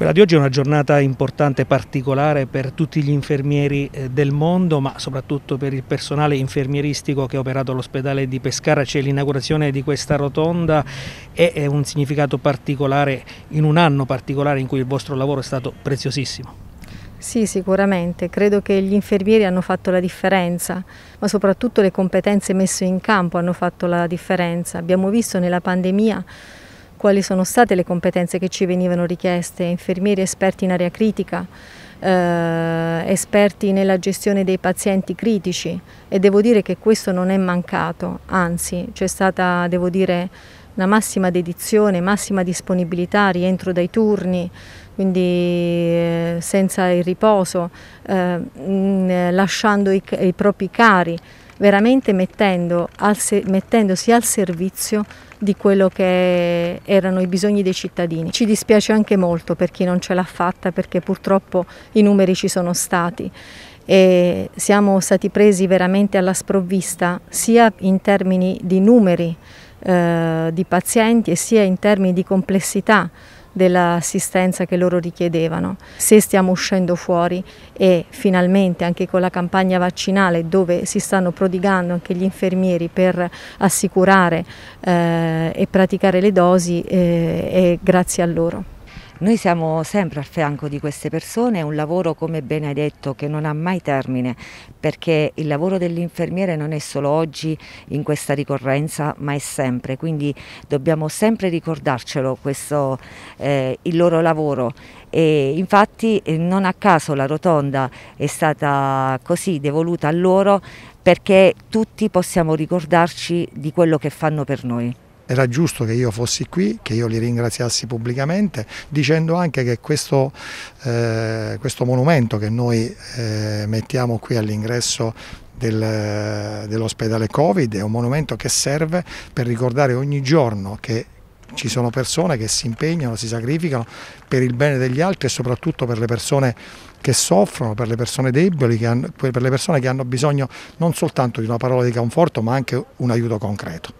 Quella di oggi è una giornata importante, particolare per tutti gli infermieri eh, del mondo, ma soprattutto per il personale infermieristico che ha operato all'ospedale di Pescara. C'è l'inaugurazione di questa rotonda e è un significato particolare in un anno particolare in cui il vostro lavoro è stato preziosissimo. Sì, sicuramente. Credo che gli infermieri hanno fatto la differenza, ma soprattutto le competenze messe in campo hanno fatto la differenza. Abbiamo visto nella pandemia quali sono state le competenze che ci venivano richieste, infermieri esperti in area critica, eh, esperti nella gestione dei pazienti critici e devo dire che questo non è mancato, anzi c'è stata, devo dire, una massima dedizione, massima disponibilità, rientro dai turni, quindi eh, senza il riposo, eh, lasciando i, i propri cari veramente mettendo al se- mettendosi al servizio di quello che erano i bisogni dei cittadini. Ci dispiace anche molto per chi non ce l'ha fatta perché purtroppo i numeri ci sono stati e siamo stati presi veramente alla sprovvista sia in termini di numeri eh, di pazienti e sia in termini di complessità dell'assistenza che loro richiedevano. Se stiamo uscendo fuori e finalmente anche con la campagna vaccinale dove si stanno prodigando anche gli infermieri per assicurare eh, e praticare le dosi, eh, è grazie a loro. Noi siamo sempre al fianco di queste persone, è un lavoro come ben hai detto che non ha mai termine perché il lavoro dell'infermiere non è solo oggi in questa ricorrenza ma è sempre, quindi dobbiamo sempre ricordarcelo questo, eh, il loro lavoro e infatti eh, non a caso la rotonda è stata così devoluta a loro perché tutti possiamo ricordarci di quello che fanno per noi era giusto che io fossi qui, che io li ringraziassi pubblicamente, dicendo anche che questo, eh, questo monumento che noi eh, mettiamo qui all'ingresso del, dell'ospedale Covid è un monumento che serve per ricordare ogni giorno che ci sono persone che si impegnano, si sacrificano per il bene degli altri e soprattutto per le persone che soffrono, per le persone deboli, hanno, per le persone che hanno bisogno non soltanto di una parola di conforto ma anche un aiuto concreto.